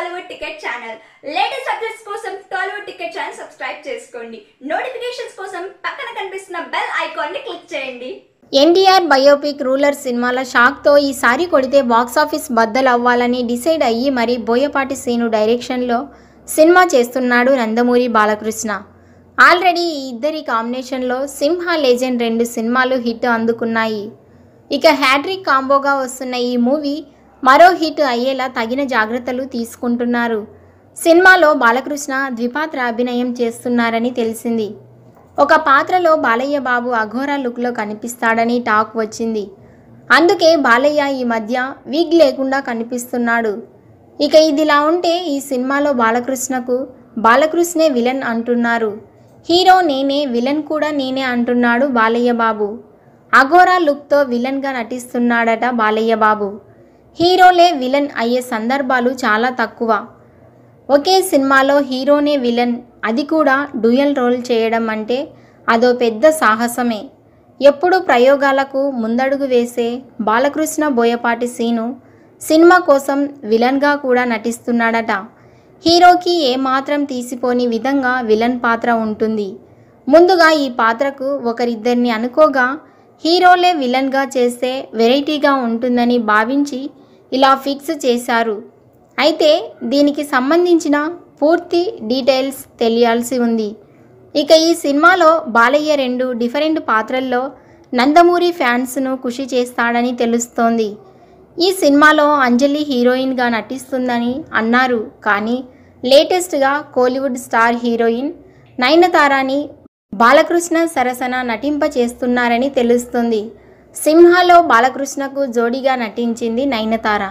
Tollywood ticket channel latest updates కోసం Tollywood ticket channel subscribe చేసుకోండి notifications కోసం పక్కన కనిపిస్తున్న బెల్ ఐకాన్ ని క్లిక్ చేయండి ఎన్టీఆర్ బయోపిక్ రూలర్ సినిమాల షాక్తో ఈసారి కొడితే బాక్సాఫీస్ బద్దలు అవ్వాలని డిసైడ్ అయ్యి మరి బోయపాటి సీను డైరెక్షన్లో సినిమా చేస్తున్నాడు నందమూరి బాలకృష్ణ ఆల్రెడీ ఈ ఇద్దరి కాంబినేషన్లో సింహ లెజెండ్ రెండు సినిమాలు హిట్ అందుకున్నాయి ఇక హ్యాట్రిక్ కాంబోగా వస్తున్న ఈ మూవీ మరో హిట్ అయ్యేలా తగిన జాగ్రత్తలు తీసుకుంటున్నారు సినిమాలో బాలకృష్ణ ద్విపాత్ర అభినయం చేస్తున్నారని తెలిసింది ఒక పాత్రలో బాలయ్య బాబు అఘోరా లుక్లో కనిపిస్తాడని టాక్ వచ్చింది అందుకే బాలయ్య ఈ మధ్య వీగ్ లేకుండా కనిపిస్తున్నాడు ఇక ఇదిలా ఉంటే ఈ సినిమాలో బాలకృష్ణకు బాలకృష్ణే విలన్ అంటున్నారు హీరో నేనే విలన్ కూడా నేనే అంటున్నాడు బాలయ్య బాబు అఘోరా లుక్తో విలన్గా నటిస్తున్నాడట బాలయ్య బాబు హీరోలే విలన్ అయ్యే సందర్భాలు చాలా తక్కువ ఒకే సినిమాలో హీరోనే విలన్ అది కూడా డ్యూయల్ రోల్ చేయడం అంటే అదో పెద్ద సాహసమే ఎప్పుడు ప్రయోగాలకు ముందడుగు వేసే బాలకృష్ణ బోయపాటి సీను సినిమా కోసం విలన్గా కూడా నటిస్తున్నాడట హీరోకి ఏమాత్రం తీసిపోని విధంగా విలన్ పాత్ర ఉంటుంది ముందుగా ఈ పాత్రకు ఒకరిద్దరిని అనుకోగా హీరోలే విలన్గా చేస్తే వెరైటీగా ఉంటుందని భావించి ఇలా ఫిక్స్ చేశారు అయితే దీనికి సంబంధించిన పూర్తి డీటెయిల్స్ తెలియాల్సి ఉంది ఇక ఈ సినిమాలో బాలయ్య రెండు డిఫరెంట్ పాత్రల్లో నందమూరి ఫ్యాన్స్ను ఖుషి చేస్తాడని తెలుస్తోంది ఈ సినిమాలో అంజలి హీరోయిన్గా నటిస్తుందని అన్నారు కానీ లేటెస్ట్గా కోలీవుడ్ స్టార్ హీరోయిన్ నయనతారాని బాలకృష్ణ సరసన నటింప చేస్తున్నారని తెలుస్తుంది సింహాలో బాలకృష్ణకు జోడీగా నటించింది నయనతార